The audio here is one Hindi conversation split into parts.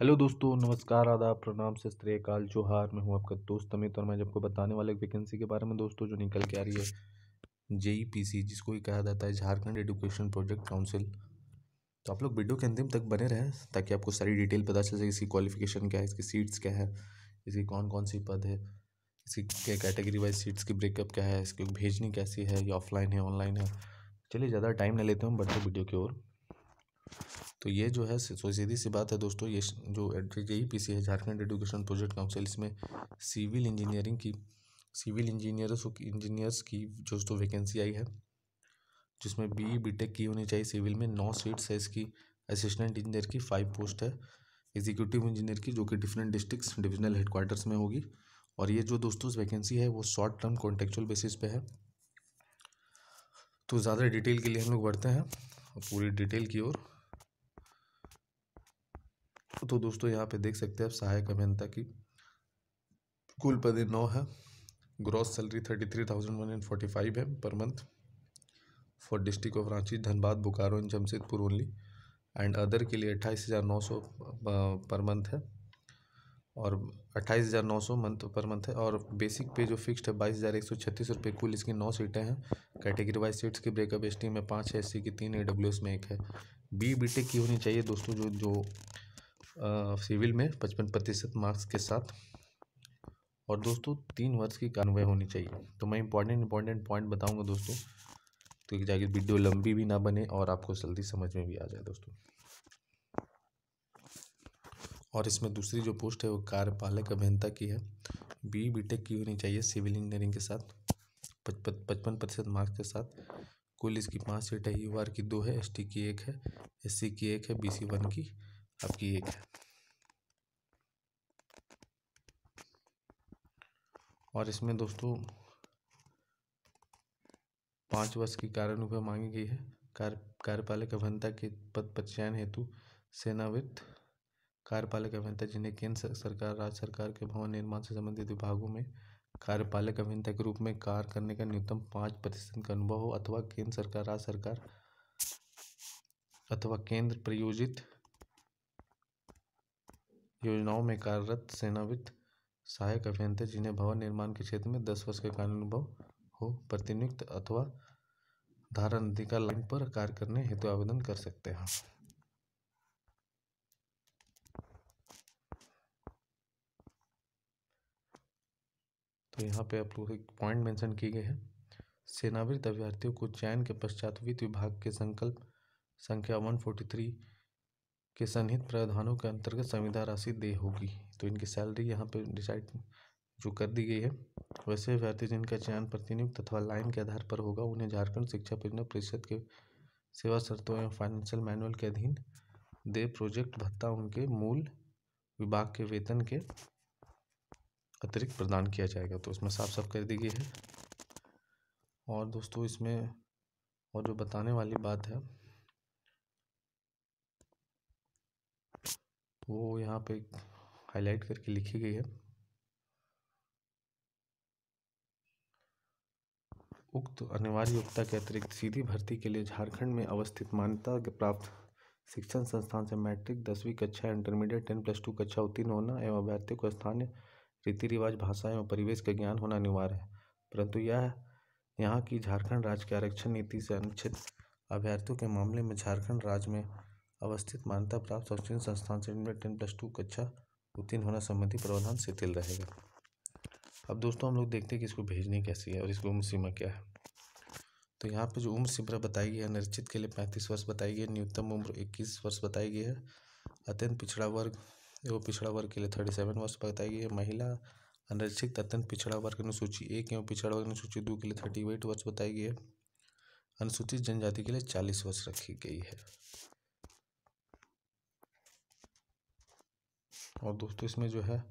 हेलो दोस्तों नमस्कार आदाब प्रणाम से श्रेयकाल जोहार मैं हूं आपका दोस्त अमित और मैं आपको बताने वाला एक वैकेंसी के बारे में दोस्तों जो निकल के आ रही है जेईपीसी e जिसको ही कहा जाता है झारखंड एजुकेशन प्रोजेक्ट काउंसिल तो आप लोग वीडियो के अंतिम तक बने रहें ताकि आपको सारी डिटेल पता चल सके इसकी क्वालिफिकेशन क्या है इसकी सीट्स क्या है इसकी कौन कौन सी पद है इसकी क्या कैटेगरी वाइज सीट्स की ब्रेकअप क्या है इसकी भेजनी कैसी है ये ऑफलाइन है ऑनलाइन है चलिए ज़्यादा टाइम नहीं लेते हम बढ़ते वीडियो की ओर तो ये जो है सो सीधी सी बात है दोस्तों ये जो जे ई पी सी है झारखंड एजुकेशन प्रोजेक्ट काउंसिल इसमें सिविल इंजीनियरिंग की सिविल इंजीनियर्स इंजीनियर्स की जो दोस्तों वैकेंसी आई है जिसमें बी बी टेक की होनी चाहिए सिविल में नौ सीट्स है इसकी असिस्टेंट इंजीनियर की फाइव पोस्ट है एग्जीक्यूटिव इंजीनियर की जो कि डिफरेंट डिस्ट्रिक्ट डिविजनल हेडक्वार्टर्स में होगी और ये जो दोस्तों वैकेंसी है वो शॉर्ट टर्म कॉन्टेक्चुअल बेसिस पे है तो ज़्यादा डिटेल के लिए हम लोग बढ़ते हैं पूरी डिटेल की ओर तो दोस्तों यहाँ पे देख सकते हैं आप सहायक अभियंता की कुल पदे नौ है gross salary thirty three thousand one and forty five है per month for district of Ranchi Dhanbad Bokaro and Jamshedpur only and other के लिए अट्ठाईस हज़ार नौ सौ पर मंथ है और अट्ठाईस हज़ार नौ सौ मंथ पर मंथ है और बेसिक पे जो फिक्स्ड है बाईस हज़ार एक सौ छत्तीस रुपये कुल इसकी नौ सीटें हैं कैटेगरी वाइज सीट्स की ब्रेकअप एस टी में पाँच है एस सी की तीन ए डब्ल्यू एस में एक है बी बी टेक की होनी चाहिए दोस्तों जो जो सिविल में पचपन प्रतिशत मार्क्स के साथ और दोस्तों तीन वर्ष की कार्रवाई होनी चाहिए तो मैं इंपॉर्टेंट इंपॉर्टेंट पॉइंट बताऊंगा दोस्तों तो जाके वीडियो लंबी भी ना बने और आपको जल्दी समझ में भी आ जाए दोस्तों और इसमें दूसरी जो पोस्ट है वो कार्यपालक अभियंता की है बी बीटेक की होनी चाहिए सिविल इंजीनियरिंग के साथ पचपन प्रतिशत मार्क्स के साथ कुल इसकी पाँच सीट है यू आर की दो है एस की एक है एस की एक है बी वन की आपकी एक है और इसमें दोस्तों पाँच वर्ष की कार्य अनुभव मांगी गई है कार्य कार्यपालक अभियंता के पद पर चयन हेतु सेनावित कार्यपालक अभियंता जिन्हें केंद्र सरकार राज्य सरकार के भवन निर्माण से संबंधित विभागों में कार्यपालक अभियंता के रूप में कार्य करने का न्यूनतम पाँच प्रतिशत का अनुभव हो अथवा केंद्र सरकार राज्य सरकार अथवा केंद्र प्रयोजित योजनाओं में कार्यरत सेनावित सहायक अभियंता जिन्हें भवन निर्माण के क्षेत्र में दस वर्ष के कार्य अनुभव हो प्रतिनियुक्त अथवा धारा नदी का लाइन पर कार्य करने हेतु आवेदन कर सकते हैं तो यहाँ पे आप लोग एक पॉइंट मेंशन किए गए हैं सेनावृत अभ्यर्थियों को चयन के पश्चात वित्त विभाग के संकल्प संख्या वन फोर्टी थ्री के सन्निहित प्रावधानों के अंतर्गत संविदा राशि दे होगी तो इनकी सैलरी यहाँ पर डिसाइड जो कर दी गई है वैसे अभ्यर्थी जिनका चयन प्रतिनियुक्त अथवा लाइन के आधार पर होगा उन्हें झारखंड शिक्षा परियोजना परिषद के सेवा शर्तों एवं फाइनेंशियल मैनुअल के अधीन दे प्रोजेक्ट भत्ता उनके मूल विभाग के वेतन के अतिरिक्त प्रदान किया जाएगा तो इसमें साफ साफ कर दी गई है और दोस्तों इसमें और जो बताने वाली बात है वो यहाँ पे हाईलाइट करके लिखी गई है उक्त अनिवार्य योग्यता के अतिरिक्त सीधी भर्ती के लिए झारखंड में अवस्थित मान्यता के प्राप्त शिक्षण संस्थान से मैट्रिक दसवीं कक्षा इंटरमीडिएट टेन प्लस टू कक्षा उत्तीर्ण होना एवं अभ्यर्थियों को स्थानीय रीति रिवाज भाषा एवं परिवेश का ज्ञान होना अनिवार्य है परंतु यह यहाँ की झारखंड राज्य के आरक्षण नीति से अनुच्छेद अभ्यर्थियों के मामले में झारखंड राज्य में अवस्थित मान्यता प्राप्त शैक्षणिक संस्थान से इनमें टेन प्लस टू कक्षा उत्तीर्ण होना संबंधी प्रावधान शिथिल रहेगा अब दोस्तों हम लोग देखते हैं कि इसको भेजने कैसी है और इसकी उम्र सीमा क्या है तो यहाँ पर जो उम्र सीमा बताई गई है निश्चित के लिए पैंतीस वर्ष बताई गई है न्यूनतम उम्र इक्कीस वर्ष बताई गई है अत्यंत पिछड़ा वर्ग एवं पिछड़ा वर्ग के लिए थर्टी सेवन वर्ष बताई गई है महिला अनिरक्षित अत्यंत पिछड़ा वर्ग अनुसूची एक एवं पिछड़ा वर्ग अनुसूची दो के लिए थर्टी एट वर्ष बताई गई है अनुसूचित जनजाति के लिए चालीस वर्ष रखी गई है और दोस्तों इसमें जो है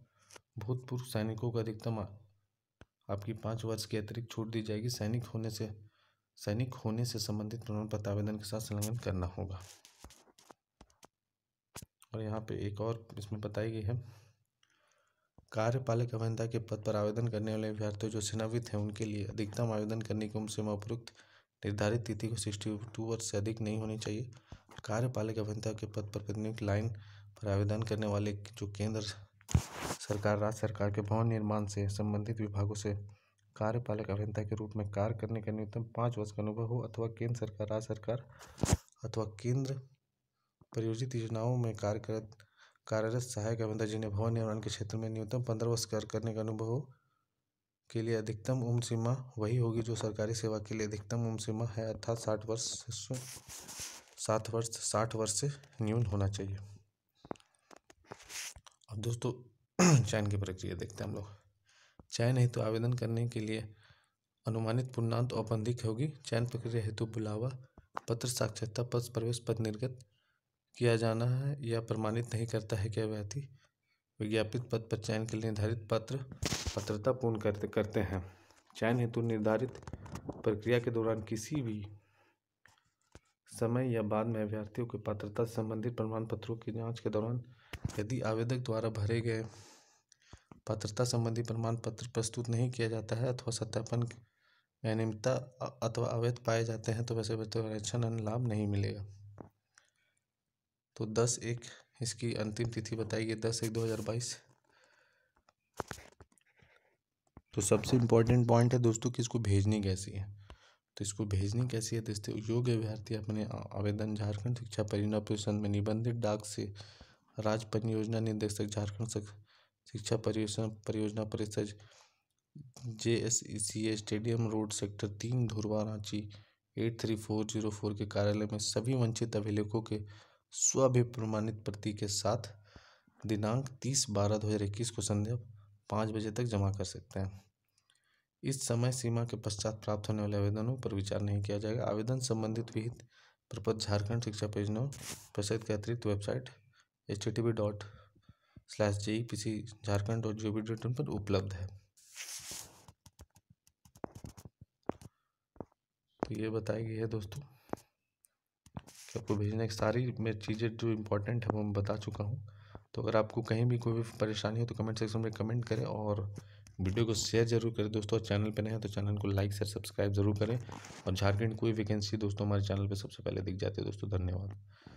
भूतपूर्व सैनिकों का अधिकतम आपकी पाँच वर्ष की अतिरिक्त छूट दी जाएगी सैनिक होने से सैनिक होने से संबंधित प्रमाण पत्र आवेदन के साथ संलग्न करना होगा और यहाँ पे एक और इसमें बताई गई है कार्यपालक अभियंता के पद पर आवेदन करने वाले अभ्यर्थियों जो सेनावित हैं उनके लिए अधिकतम आवेदन करने की उम्र सीमा उपयुक्त निर्धारित तिथि को सिक्सटी टू वर्ष से अधिक नहीं होनी चाहिए कार्यपालक अभियंता के पद पर प्रतिनियुक्त लाइन आवेदन करने वाले जो केंद्र सरकार राज्य सरकार के भवन निर्माण से संबंधित विभागों से कार्यपालक अभियंता के रूप में कार्य करने का न्यूनतम पाँच वर्ष का अनुभव हो अथवा केंद्र सरकार राज्य सरकार अथवा केंद्र परियोजित योजनाओं में कार्यरत कार्यरत सहायक अभियंता जिन्हें भवन निर्माण के क्षेत्र में न्यूनतम पंद्रह वर्ष कार्य करने का अनुभव हो के लिए अधिकतम उम्र सीमा वही होगी जो सरकारी सेवा के लिए अधिकतम उम्र सीमा है अर्थात साठ वर्ष सात वर्ष साठ वर्ष से न्यून होना चाहिए अब दोस्तों चयन की प्रक्रिया देखते हैं हम लोग चयन हेतु आवेदन करने के लिए अनुमानित पूर्णांत औपबंधिक तो होगी चयन प्रक्रिया हेतु बुलावा पत्र साक्षरता पद प्रवेश पद निर्गत किया जाना है या प्रमाणित नहीं करता है क्या व्यक्ति विज्ञापित पद पर चयन के लिए निर्धारित पत्र पत्रता पूर्ण करते करते हैं चयन हेतु निर्धारित प्रक्रिया के दौरान किसी भी समय या बाद में अभ्यर्थियों के पात्रता संबंधित प्रमाण पत्रों की जांच के दौरान यदि आवेदक द्वारा भरे गए पात्रता संबंधी प्रमाण पत्र प्रस्तुत नहीं किया जाता है अथवा सत्यापन अनियमितता अथवा अवैध पाए जाते हैं तो वैसे व्यक्ति आरक्षण अन्य लाभ नहीं मिलेगा तो दस एक इसकी अंतिम तिथि बताई गई दस एक दो हज़ार बाईस तो सबसे इम्पोर्टेंट पॉइंट है दोस्तों कि इसको भेजनी कैसी है तो इसको भेजनी कैसी है तो इससे योग्य अभ्यर्थी अपने आवेदन झारखंड शिक्षा परिणाम परिषद में निबंधित डाक से राज्य परियोजना निदेशक झारखंड शिक्षा परियोजना परियोजना परिषद J S E C A stadium road sector तीन Dhurwa Ranchi eight three four zero four के कार्यालय में सभी वंचित अभिलेखों के स्वाभिप्रमाणित प्रति के साथ दिनांक तीस बारह दो हज़ार इक्कीस को संध्या पाँच बजे तक जमा कर सकते हैं इस समय सीमा के पश्चात प्राप्त होने वाले आवेदनों पर विचार नहीं किया जाएगा आवेदन संबंधित विहित प्रपत्र झारखंड शिक्षा परियोजना परिषद के अतिरिक्त website H T T P dot slash J P C Jharkhand dot G O V dot in पर उपलब्ध है तो ये बताई गई है दोस्तों कि आपको भेजने की सारी मैं चीज़ें जो इम्पोर्टेंट है वो मैं बता चुका हूँ तो अगर आपको कहीं भी कोई भी परेशानी हो तो कमेंट सेक्शन में कमेंट करें और वीडियो को शेयर जरूर करें दोस्तों और चैनल पर नए हैं तो चैनल को लाइक शेयर सब्सक्राइब जरूर करें और झारखंड कोई वैकेंसी दोस्तों हमारे चैनल पर सबसे पहले दिख जाती है दोस्तों धन्यवाद